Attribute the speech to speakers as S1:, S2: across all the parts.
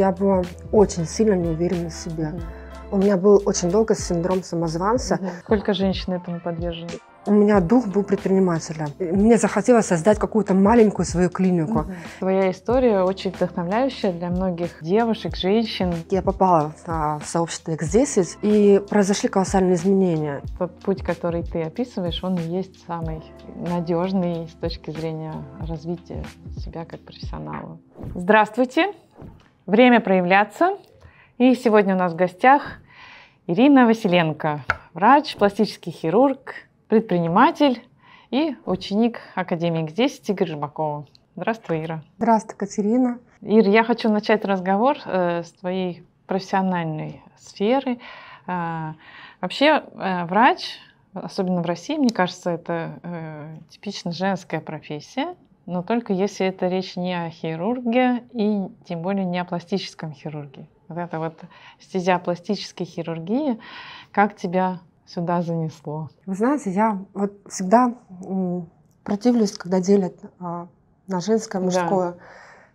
S1: я была очень сильно не уверена в себе. У меня был очень долго синдром самозванца. Сколько женщин этому подвержены? У меня дух был предпринимателя. Мне захотелось создать какую-то маленькую свою
S2: клинику. Твоя история очень вдохновляющая для многих девушек, женщин. Я попала в а, сообщество X10, и произошли колоссальные изменения. Тот путь, который ты описываешь, он и есть самый надежный с точки зрения развития себя как профессионала. Здравствуйте! Время проявляться. И сегодня у нас в гостях Ирина Василенко, врач, пластический хирург, предприниматель и ученик Академии ГДЕС Игорь Жмакова. Здравствуй, Ира. Здравствуй, Катерина. Ир, я хочу начать разговор э, с твоей профессиональной сферы. Э, вообще, э, врач, особенно в России, мне кажется, это э, типично женская профессия но только если это речь не о хирурге и тем более не о пластическом хирурге. Вот это вот стезя пластической хирургии, как тебя сюда занесло? Вы
S1: знаете, я вот всегда противлюсь, когда делят а, на женское, мужское, да.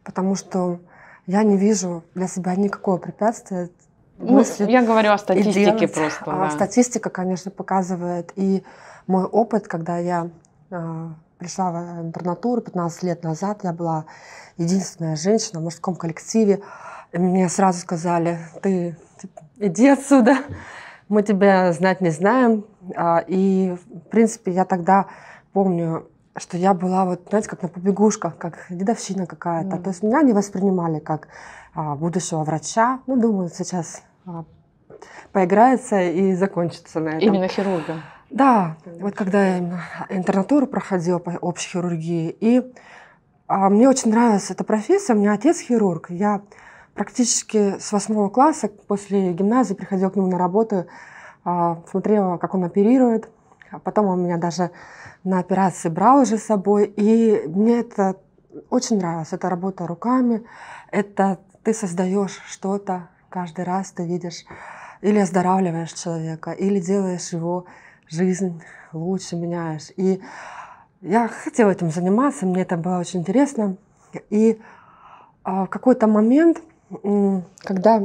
S1: потому что я не вижу для себя никакого препятствия.
S2: Ну, я говорю о статистике просто. А да.
S1: Статистика, конечно, показывает. И мой опыт, когда я а, пришла в интернатуру 15 лет назад. Я была единственная женщина в мужском коллективе. И мне сразу сказали, ты типа, иди отсюда, мы тебя знать не знаем. А, и, в принципе, я тогда помню, что я была, вот, знаете, как на побегушках, как дедовщина какая-то. Mm. То есть меня не воспринимали как а, будущего врача. Ну, думаю, сейчас а, поиграется и закончится на этом. Именно хирурга. Да, вот когда я интернатуру проходила по общей хирургии, и а, мне очень нравилась эта профессия, у меня отец хирург, я практически с восьмого класса после гимназии приходила к нему на работу, а, смотрела, как он оперирует, а потом он меня даже на операции брал уже с собой, и мне это очень нравилось, это работа руками, это ты создаешь что-то, каждый раз ты видишь или оздоравливаешь человека, или делаешь его жизнь лучше меняешь. И я хотела этим заниматься, мне это было очень интересно. И а, в какой-то момент, когда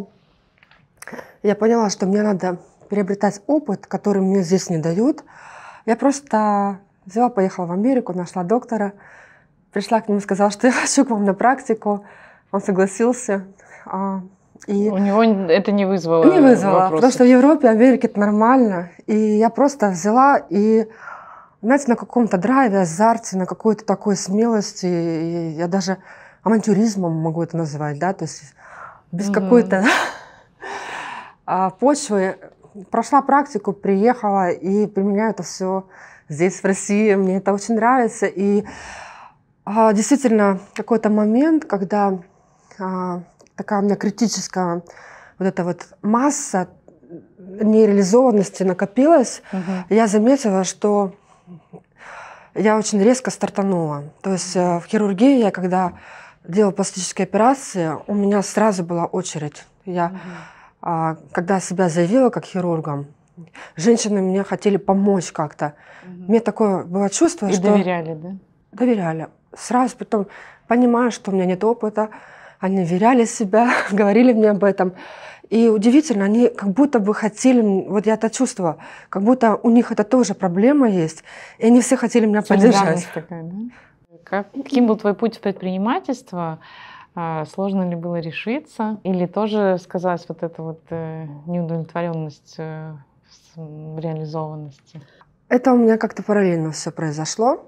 S1: я поняла, что мне надо приобретать опыт, который мне здесь не дают, я просто взяла, поехала в Америку, нашла доктора, пришла к нему и сказала, что я хочу к вам на практику. Он согласился. А, и У него это
S2: не вызвало Не вызвало, вопросов. потому что
S1: в Европе, в Америке это нормально. И я просто взяла и, знаете, на каком-то драйве, азарте, на какой-то такой смелости, и я даже авантюризмом могу это называть, да, то есть без угу. какой-то а, почвы. Прошла практику, приехала и применяю это все здесь, в России. Мне это очень нравится. И а, действительно, какой-то момент, когда а, такая у меня критическая вот эта вот масса нереализованности накопилась, угу. я заметила, что я очень резко стартанула. То есть э, в хирургии я когда делала пластические операции, у меня сразу была очередь. Я, угу. когда себя заявила как хирургом, женщины мне хотели помочь как-то. Угу. Мне такое было чувство, И что... доверяли, да? Доверяли. Сразу потом, понимаю, что у меня нет опыта, они веряли себя, говорили мне об этом. И удивительно, они как будто бы хотели, вот я это чувствовала, как будто у них это тоже проблема есть, и они все хотели меня поддержать.
S2: Такая, да? каким был твой путь в предпринимательство? А, сложно ли было решиться? Или тоже сказалась вот эта вот э, неудовлетворенность э, в реализованности?
S1: Это у меня как-то параллельно все произошло.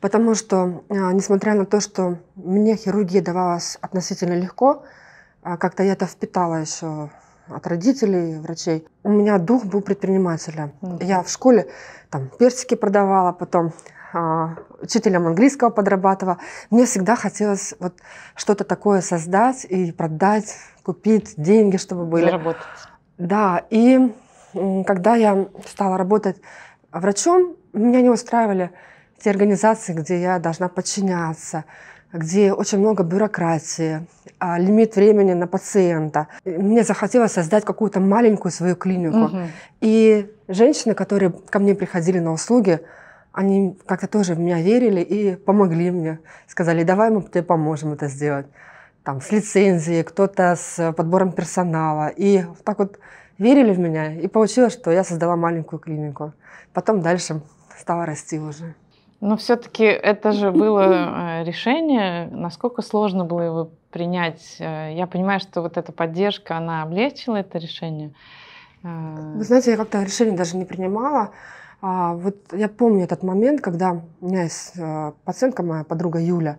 S1: Потому что, а, несмотря на то, что мне хирургия давалась относительно легко, а, как-то я это впитала еще от родителей, врачей. У меня дух был предпринимателя. Mm-hmm. Я в школе там персики продавала, потом а, учителем английского подрабатывала. Мне всегда хотелось вот что-то такое создать и продать, купить, деньги, чтобы были. Заработать. Да, и когда я стала работать врачом, меня не устраивали те организации, где я должна подчиняться, где очень много бюрократии, а, лимит времени на пациента. Мне захотелось создать какую-то маленькую свою клинику. Угу. И женщины, которые ко мне приходили на услуги, они как-то тоже в меня верили и помогли мне. Сказали, давай мы тебе поможем это сделать. Там, с лицензией, кто-то с подбором персонала. И так вот верили в меня. И получилось, что я создала маленькую клинику. Потом дальше стала расти уже.
S2: Но все-таки это же было э, решение. Насколько сложно было его принять? Э, я понимаю, что вот эта поддержка, она облегчила это решение. Э, Вы
S1: знаете, я как-то решение даже не принимала. А, вот я помню этот момент, когда у меня есть пациентка, моя подруга Юля,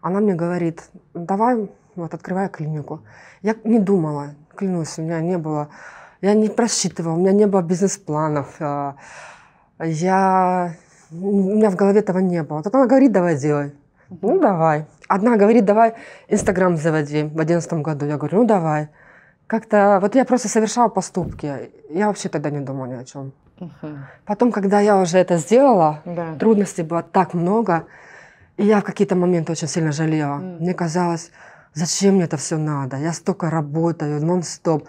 S1: она мне говорит, давай, вот, открывай клинику. Я не думала, клянусь, у меня не было, я не просчитывала, у меня не было бизнес-планов. Я у меня в голове этого не было. Так она говорит, давай делай. Ну, давай. Одна говорит, давай Инстаграм заводи в одиннадцатом году. Я говорю, ну, давай. Как-то вот я просто совершала поступки. Я вообще тогда не думала ни о чем. Угу. Потом, когда я уже это сделала, да. трудностей было так много, и я в какие-то моменты очень сильно жалела. Mm. Мне казалось, зачем мне это все надо? Я столько работаю, нон-стоп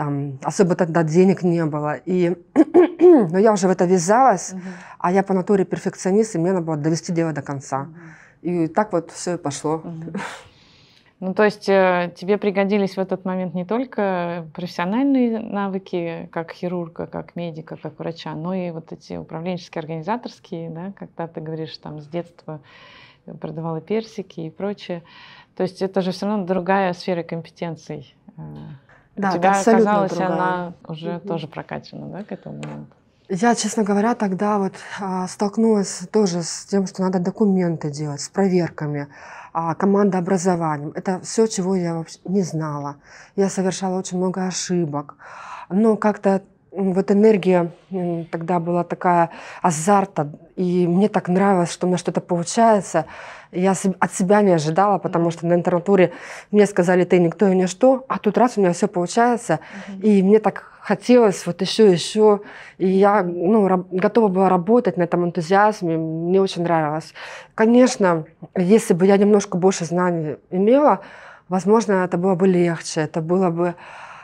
S1: там особо тогда денег не было. И, но я уже в это вязалась, угу. а я по натуре перфекционист, и мне надо было довести дело до конца. Угу. И так вот все и пошло.
S2: Угу. Ну, то есть э, тебе пригодились в этот момент не только профессиональные навыки, как хирурга, как медика, как врача, но и вот эти управленческие, организаторские, да, когда ты говоришь, там, с детства продавала персики и прочее. То есть это же все равно другая сфера компетенций. Э. Да, У тебя оказалась другая. она уже угу. тоже прокачана, да, к этому моменту?
S1: Я, честно говоря, тогда вот а, столкнулась тоже с тем, что надо документы делать, с проверками, а, командообразованием. Это все, чего я вообще не знала. Я совершала очень много ошибок. Но как-то вот энергия тогда была такая азарта, и мне так нравилось, что у меня что-то получается. Я от себя не ожидала, потому что на интернатуре мне сказали, ты никто и ничто, а тут раз у меня все получается, mm-hmm. и мне так хотелось вот еще, еще, и я ну, готова была работать на этом энтузиазме, мне очень нравилось. Конечно, если бы я немножко больше знаний имела, возможно, это было бы легче, это было бы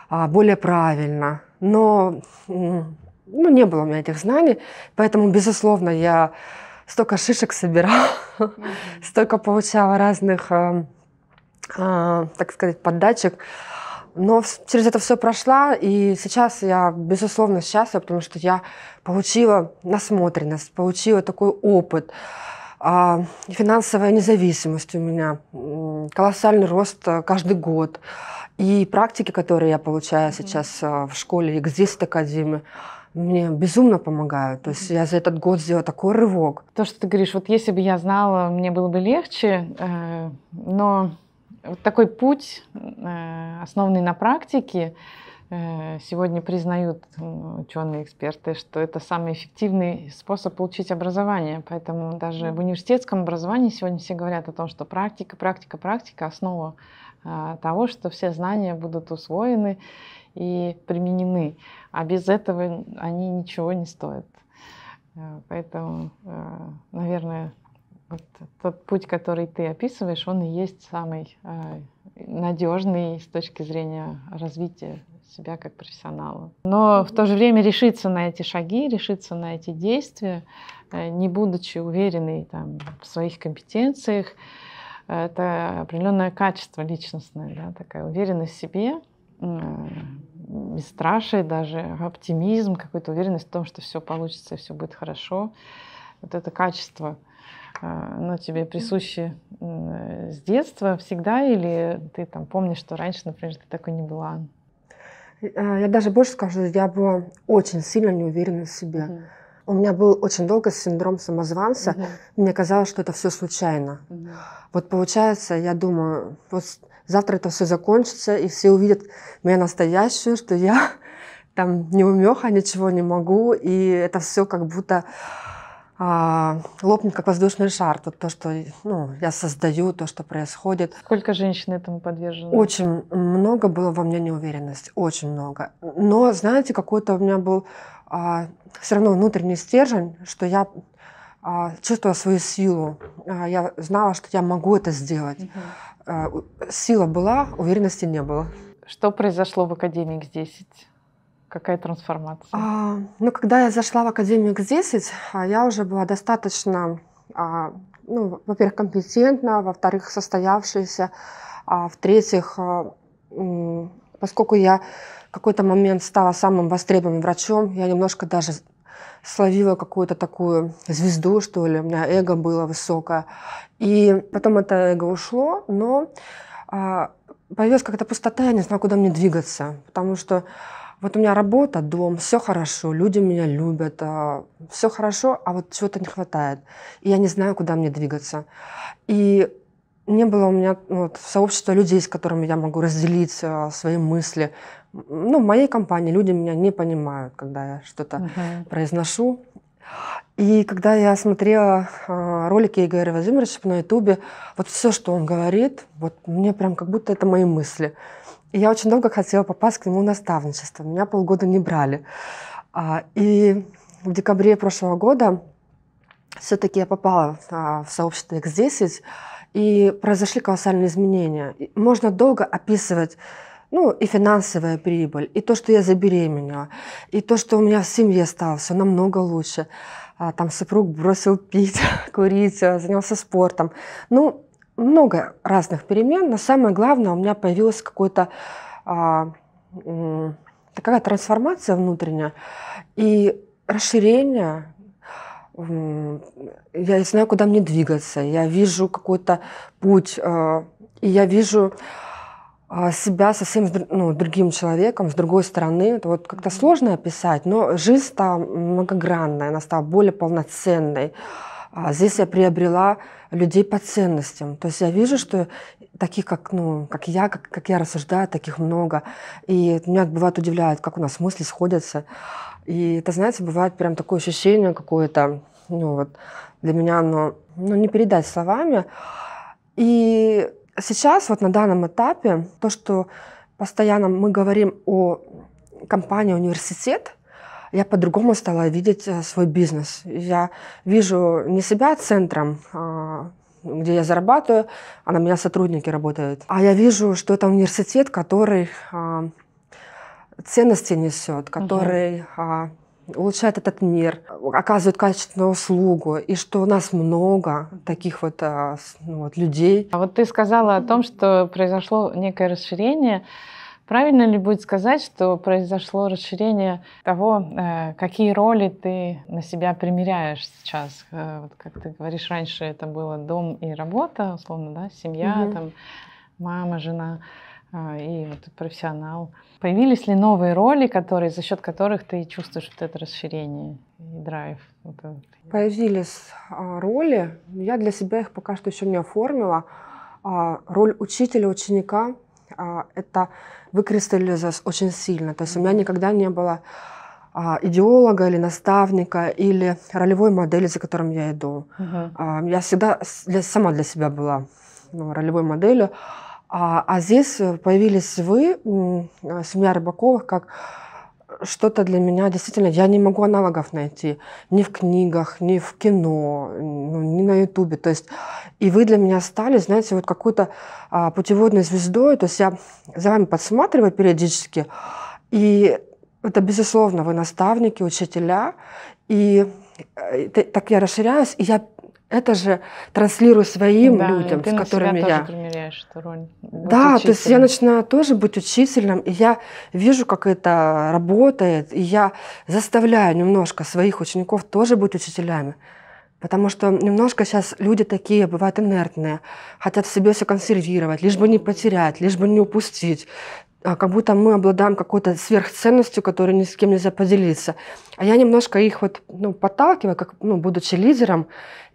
S1: а, более правильно но ну, не было у меня этих знаний, поэтому, безусловно, я столько шишек собирала, столько получала разных, э, э, так сказать, поддатчик, но через это все прошла, и сейчас я, безусловно, счастлива, потому что я получила насмотренность, получила такой опыт, а, финансовая независимость у меня, колоссальный рост э, каждый год. И практики, которые я получаю сейчас э, в школе Exist Академии, мне безумно помогают. То есть я за этот год
S2: сделала такой рывок. То, что ты говоришь, вот если бы я знала, мне было бы легче, э, но вот такой путь, э, основанный на практике, сегодня признают ученые, эксперты, что это самый эффективный способ получить образование. Поэтому даже в университетском образовании сегодня все говорят о том, что практика, практика, практика – основа а, того, что все знания будут усвоены и применены. А без этого они ничего не стоят. Э, поэтому, э, наверное, вот тот путь, который ты описываешь, он и есть самый э, надежный с точки зрения развития себя как профессионала. Но в то же время решиться на эти шаги, решиться на эти действия, не будучи уверенной там, в своих компетенциях, это определенное качество личностное, да, такая уверенность в себе, бесстрашие даже, оптимизм, какая-то уверенность в том, что все получится и все будет хорошо. Вот это качество, а, оно тебе присуще с детства всегда или ты там помнишь, что раньше, например, ты такой не была?
S1: Э, я даже больше скажу, я была очень сильно неуверена в себе. Mm-hmm у меня был очень долго синдром самозванца. Угу. Мне казалось, что это все случайно. Угу. Вот получается, я думаю, вот завтра это все закончится, и все увидят меня настоящую, что я там не умеха, ничего не могу, и это все как будто а, лопнет как воздушный шар. Тут то, что ну, я создаю, то, что происходит. Сколько женщин этому подвержено? Очень много было во мне неуверенности, очень много. Но, знаете, какой-то у меня был а, все равно внутренний стержень, что я а, чувствовала свою силу. А, я знала, что я могу это сделать. Угу. Сила была, уверенности не было. Что произошло в Академии X10?
S2: Какая трансформация?
S1: А, ну, когда я зашла в Академию X10, я уже была достаточно, а, ну, во-первых, компетентна, во-вторых, состоявшаяся, а в-третьих, а, поскольку я какой-то момент стала самым востребованным врачом. Я немножко даже словила какую-то такую звезду, что ли, у меня эго было высокое. И потом это эго ушло, но а, появилась какая-то пустота, я не знала, куда мне двигаться, потому что вот у меня работа, дом, все хорошо, люди меня любят, а, все хорошо, а вот чего-то не хватает, и я не знаю, куда мне двигаться. И не было у меня ну, вот, сообщества людей, с которыми я могу разделиться а, э, свои мысли. Ну, в моей компании люди меня не понимают, когда я что-то uh произношу. И когда я смотрела э, ролики Игоря Владимировича на Ютубе, вот все, что он говорит, вот мне прям как будто это мои мысли. И я очень долго хотела попасть к нему в наставничество. Меня полгода не брали. А, и в декабре прошлого года все-таки я попала а, в сообщество X10, и произошли колоссальные изменения. Можно долго описывать ну, и финансовая прибыль, и то, что я забеременела, и то, что у меня в семье стало все намного лучше. А, там супруг бросил пить, курить, а, занялся спортом. Ну, много разных перемен, но самое главное, у меня появилась какая-то а, такая трансформация внутренняя и расширение я знаю, куда мне двигаться, я вижу какой-то путь, а, и я вижу а, себя совсем ну, другим человеком, с другой стороны. Это вот как-то сложно описать, но жизнь стала многогранной, она стала более полноценной. А здесь я приобрела людей по ценностям. То есть я вижу, что таких, как, ну, как я, как, как я рассуждаю, таких много. И меня бывает удивляет, как у нас мысли сходятся. И это, знаете, бывает прям такое ощущение какое-то, ну вот, для меня оно, ну, не передать словами. И сейчас, вот на данном этапе, то, что постоянно мы говорим о компании «Университет», я по-другому стала видеть э, свой бизнес. Я вижу не себя центром, а, где я зарабатываю, а на меня сотрудники работают. А я вижу, что это университет, который а, ценности несет, который угу улучшает этот мир, оказывает качественную
S2: услугу, и что у нас много таких вот, а, ну, вот людей. А вот ты сказала о том, что произошло некое расширение. Правильно ли будет сказать, что произошло расширение того, э, какие роли ты на себя примеряешь сейчас? Э, вот как ты говоришь, раньше это было дом и работа, условно, да, семья, угу. там, мама, жена. А, и вот профессионал. Появились ли новые роли, которые, за счет которых ты чувствуешь вот это расширение и драйв? Появились а, роли. Я для себя их пока что еще не оформила. А,
S1: роль учителя, ученика – это выкристаллизовалось очень сильно. То есть у меня никогда не было идеолога или наставника или ролевой модели, за которым я иду. Uh-huh. Я всегда для, сама для себя была ну, ролевой моделью. А, а здесь э, появились вы, э, семья Рыбаковых, как что-то для меня действительно, я не могу аналогов найти ни в книгах, ни в кино, ну, ни на ютубе. То есть и вы для меня стали, знаете, вот какой-то а, путеводной звездой. То есть я за вами подсматриваю периодически, и это, безусловно, вы наставники, учителя, и, э, и так я расширяюсь, и я это же транслирую своим да, людям, ты с которыми себя я. Тоже
S2: примеряешь эту роль. Да, учителем. то есть я
S1: начинаю тоже быть учителем, и я вижу, как это работает, и я заставляю немножко своих учеников тоже быть учителями. Потому что немножко сейчас люди такие бывают инертные, хотят в себе все консервировать, лишь бы не потерять, лишь бы не упустить. А, как будто мы обладаем какой-то сверхценностью, которую ни с кем нельзя поделиться. А я немножко их вот, ну, подталкиваю, как, ну, будучи лидером,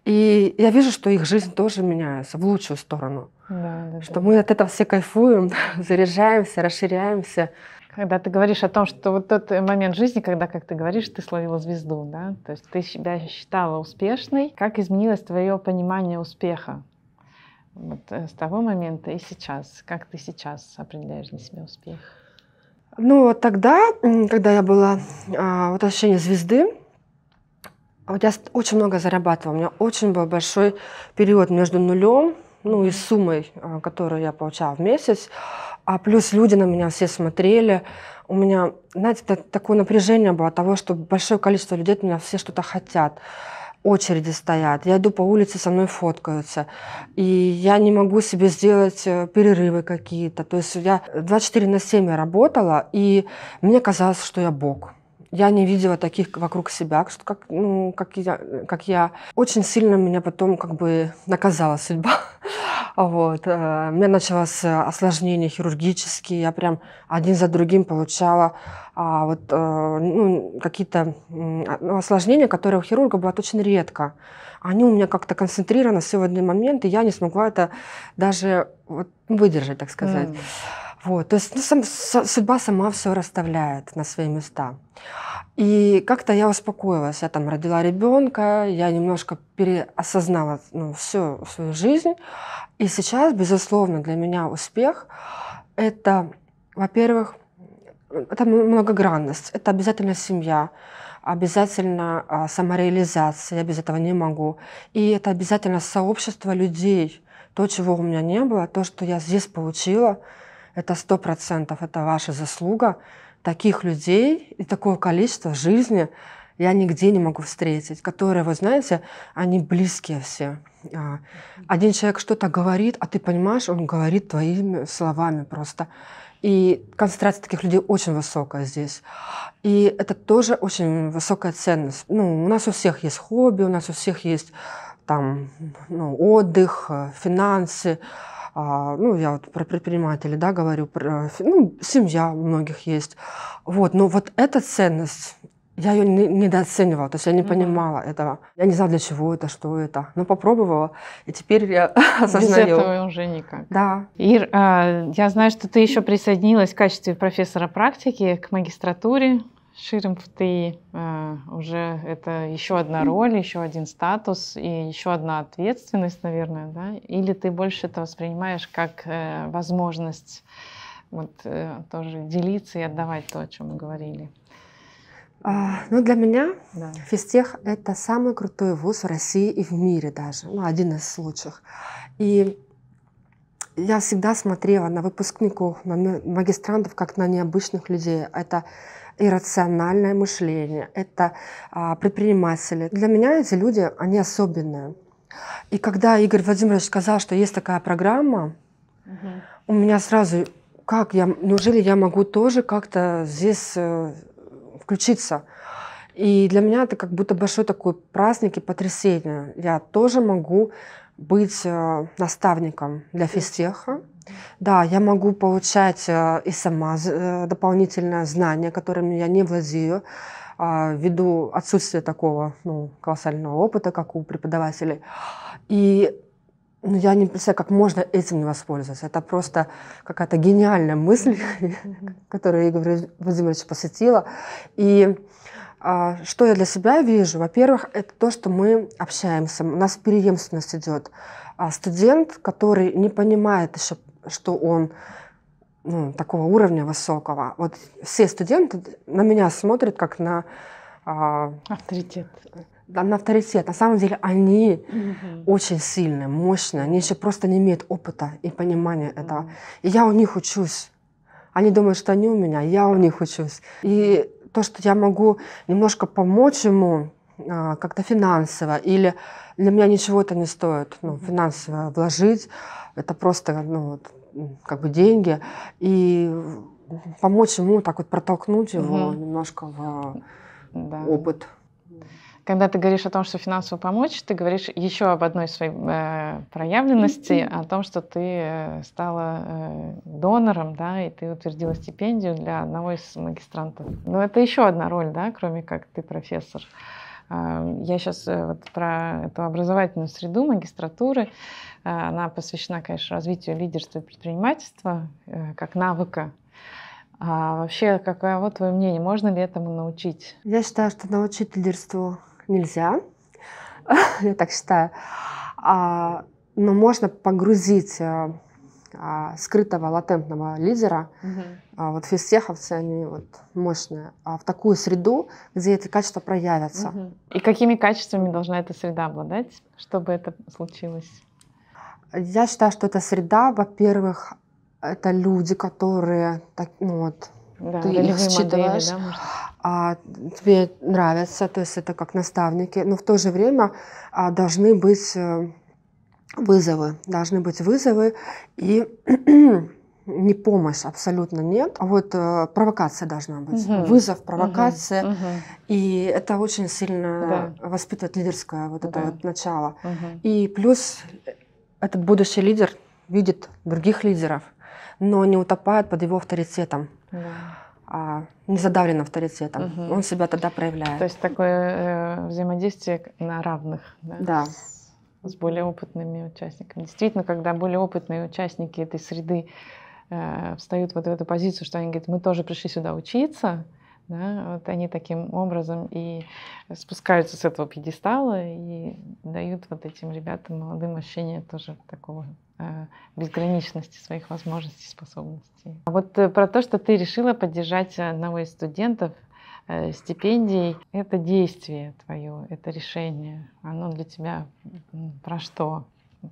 S1: и я вижу, что их жизнь тоже меняется в лучшую сторону.
S2: Да, да, что да. мы от этого все кайфуем, заряжаемся, расширяемся. Когда ты говоришь о том, что вот тот момент жизни, когда, как ты говоришь, ты словила звезду, да, то есть ты себя считала успешной, как изменилось твое понимание успеха? Вот э, с того момента и сейчас. Как ты сейчас определяешь для себя успех?
S1: Ну, вот тогда, когда я была, а, вот ощущение звезды, вот я очень много зарабатывала. У меня очень был большой период между нулем ну и суммой, а, которую я получала в месяц. А плюс люди на меня все смотрели. У меня, знаете, такое напряжение было от того, что большое количество людей от меня все что-то хотят очереди стоят, я иду по улице, со мной фоткаются, и я не могу себе сделать э, перерывы какие-то. То есть я 24 на 7 я работала, и мне казалось, что я бог. Я не видела таких вокруг себя, как, ну, как, я, как я. Очень сильно меня потом как бы наказала судьба. Вот. Э, у меня началось э, осложнение хирургические, я прям один за другим получала а, вот, э, ну, какие-то а, ну, осложнения, которые у хирурга бывают очень редко. Они у меня как-то концентрированы в сегодняшний момент, и я не смогла это даже вот, выдержать, так сказать. Mm. Вот, то есть ну, сам, с, судьба сама все расставляет на свои места. И как-то я успокоилась. Я там родила ребенка, я немножко переосознала ну, всю свою жизнь. И сейчас, безусловно, для меня успех – это, во-первых, это многогранность, это обязательно семья, обязательно а, самореализация, я без этого не могу. И это обязательно сообщество людей, то, чего у меня не было, то, что я здесь получила – это сто процентов, это ваша заслуга. Таких людей и такого количества жизни я нигде не могу встретить, которые, вы знаете, они близкие все. А, один человек что-то говорит, а ты понимаешь, он говорит твоими словами просто. И концентрация таких людей очень высокая здесь. И это тоже очень высокая ценность. Ну, у нас у всех есть хобби, у нас у всех есть там, ну, отдых, э, финансы, а, ну, я вот про предпринимателей, да, говорю, про, ну, семья у многих есть. Вот, но вот эта ценность, я ее не, недооценивала, то есть я не mm-hmm. понимала этого. Я не знала,
S2: для чего это, что это. Но попробовала, и теперь я осознаю. Без этого уже никак. Да. Ир, а, я знаю, что ты еще присоединилась в качестве профессора практики к магистратуре Ширм ты э, уже это еще одна роль, еще один статус и еще одна ответственность, наверное, да? Или ты больше это воспринимаешь как э, возможность вот э, тоже делиться и отдавать то, о чем мы говорили?
S1: А, ну, для меня да. физтех – это самый крутой вуз в России и в мире даже, ну, один из лучших. И я всегда смотрела на выпускников, на магистрантов, как на необычных людей. Это иррациональное мышление, это а, предприниматели. Для меня эти люди, они особенные. И когда Игорь Владимирович сказал, что есть такая программа, угу. у меня сразу, как я, неужели я могу тоже как-то здесь э, включиться? И для меня это как будто большой такой праздник и потрясение. Я тоже могу быть э, наставником для физтеха. Да, я могу получать э, и сама э, дополнительное знание, которым я не владею, а, ввиду отсутствия такого ну, колоссального опыта, как у преподавателей. И ну, я не представляю, как можно этим не воспользоваться. Это просто какая-то гениальная мысль, mm-hmm. которую Игорь Владимирович посетила. И а, что я для себя вижу? Во-первых, это то, что мы общаемся, у нас преемственность идет. А студент, который не понимает еще что он ну, такого уровня высокого. Вот все студенты на меня смотрят как на... А, авторитет. Да, на авторитет. На самом деле они угу. очень сильные, мощные. Они еще просто не имеют опыта и понимания угу. этого. И я у них учусь. Они думают, что они у меня, я у них учусь. И то, что я могу немножко помочь ему, а, как-то финансово, или для меня ничего это не стоит, ну, финансово вложить, это просто, ну, вот, как бы деньги, и помочь ему так вот протолкнуть его угу.
S2: немножко в да. опыт. Когда ты говоришь о том, что финансово помочь, ты говоришь еще об одной своей э, проявленности, о том, что ты э, стала э, донором, да, и ты утвердила стипендию для одного из магистрантов. Но это еще одна роль, да, кроме как ты профессор. Э, а, я сейчас э, вот про эту образовательную среду магистратуры, а, она посвящена, конечно, развитию лидерства и предпринимательства э, как навыка. А вообще, какое вот твое мнение, можно ли этому научить? Я считаю, что научить лидерству нельзя.
S1: Я так считаю. А, но можно погрузить э, Э, скрытого латентного лидера.
S2: Угу.
S1: вот физтеховцы, они вот мощные. А в такую среду, где эти качества проявятся. Угу.
S2: И какими качествами должна эта среда обладать, чтобы это случилось?
S1: Я считаю, что эта среда, во-первых, это люди, которые так, ну вот, да, ты их считываешь, модели, да, а, тебе нравятся, то есть это как наставники, но в то же время а, должны быть э, вызовы, должны быть вызовы и не помощь абсолютно нет, а вот э, провокация должна быть, угу. вызов, провокация, угу. и это очень сильно да. воспитывает лидерское вот да. это вот начало. Угу. И плюс этот будущий лидер видит других лидеров, но не утопает под его авторитетом. Да а не задавлен авторитетом. Угу. Он себя тогда проявляет. То
S2: есть такое э, взаимодействие на равных. Да. да с более опытными участниками. Действительно, когда более опытные участники этой среды э, встают вот в эту позицию, что они говорят, мы тоже пришли сюда учиться, да, вот они таким образом и спускаются с этого пьедестала и дают вот этим ребятам, молодым, ощущение тоже такого э, безграничности своих возможностей, способностей. А вот э, про то, что ты решила поддержать одного из студентов Э, стипендий. Это действие твое, это решение. Оно для тебя про что?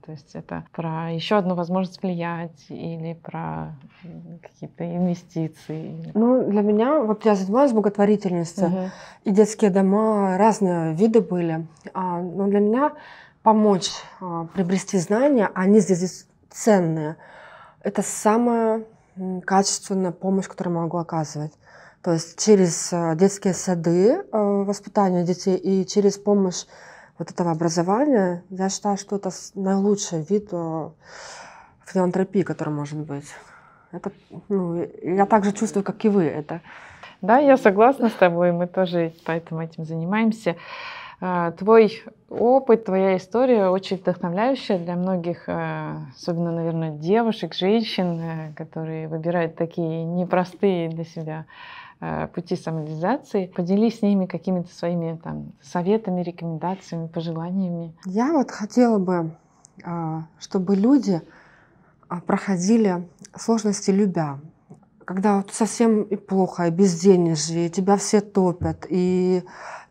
S2: То есть это про еще одну возможность влиять или про какие-то инвестиции.
S1: Ну, для меня, вот я занималась благотворительностью, угу. и детские дома разные виды были. А, но для меня помочь а, приобрести знания, они а здесь ценные. Это самая качественная помощь, которую могу оказывать то есть через э, детские сады, э, воспитание детей и через помощь вот этого образования, я считаю, что это наилучший вид э, филантропии,
S2: который может быть. Это, ну, я также чувствую, как и вы это. Да, я согласна с тобой, мы тоже поэтому этим занимаемся. Твой опыт, твоя история очень вдохновляющая для многих, особенно, наверное, девушек, женщин, которые выбирают такие непростые для себя Э, пути самореализации. Поделись с ними какими-то своими там, советами, рекомендациями, пожеланиями.
S1: Я вот хотела бы, а, чтобы люди а, проходили сложности любя. Когда вот совсем и плохо, и без денег, и тебя все топят, и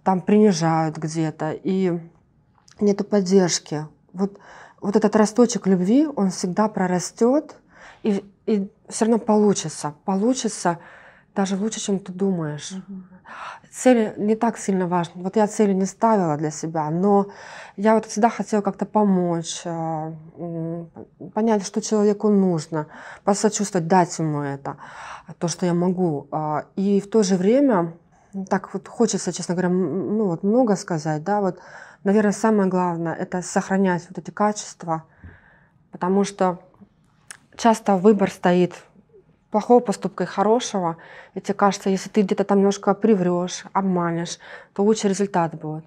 S1: там принижают где-то, и нету поддержки. Вот, вот этот росточек любви, он всегда прорастет, и, и все равно получится. Получится даже лучше, чем ты думаешь. Угу. Цели не так сильно важны. Вот я цели не ставила для себя, но я вот всегда хотела как-то помочь, э, понять, что человеку нужно, посочувствовать, дать ему это, то, что я могу. А, и в то же время, так вот хочется, честно говоря, ну вот много сказать, да, вот, наверное, самое главное – это сохранять вот эти качества, потому что часто выбор стоит – плохого поступка и хорошего, и тебе кажется, если ты где-то там немножко приврешь, обманешь, то лучше результат будет.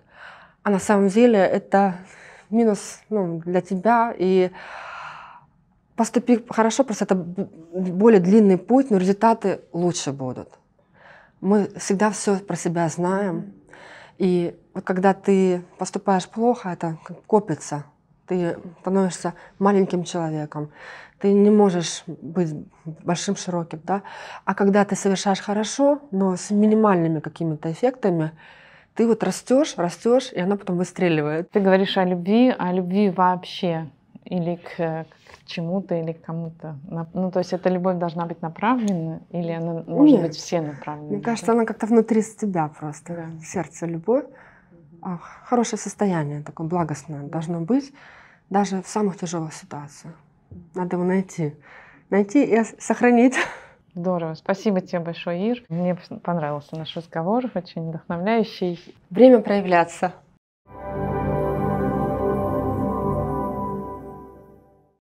S1: А на самом деле это минус ну, для тебя, и поступи хорошо, просто это более длинный путь, но результаты лучше будут. Мы всегда все про себя знаем, и вот когда ты поступаешь плохо, это копится ты становишься маленьким человеком, ты не можешь быть большим, широким, да. А когда ты совершаешь хорошо, но с минимальными какими-то эффектами, ты вот растешь, растешь, и она потом выстреливает. Ты
S2: говоришь о любви, о а любви вообще или к, к чему-то, или к кому-то. Ну, то есть эта любовь должна быть направлена, или она может Нет. быть все направлена? Мне кажется, она как-то внутри с тебя просто, да. сердце любовь. А, хорошее состояние, такое
S1: благостное должно быть, даже в самых тяжелых ситуациях. Надо его найти.
S2: Найти и сохранить. Здорово. Спасибо тебе большое, Ир. Мне понравился наш разговор, очень вдохновляющий. Время проявляться.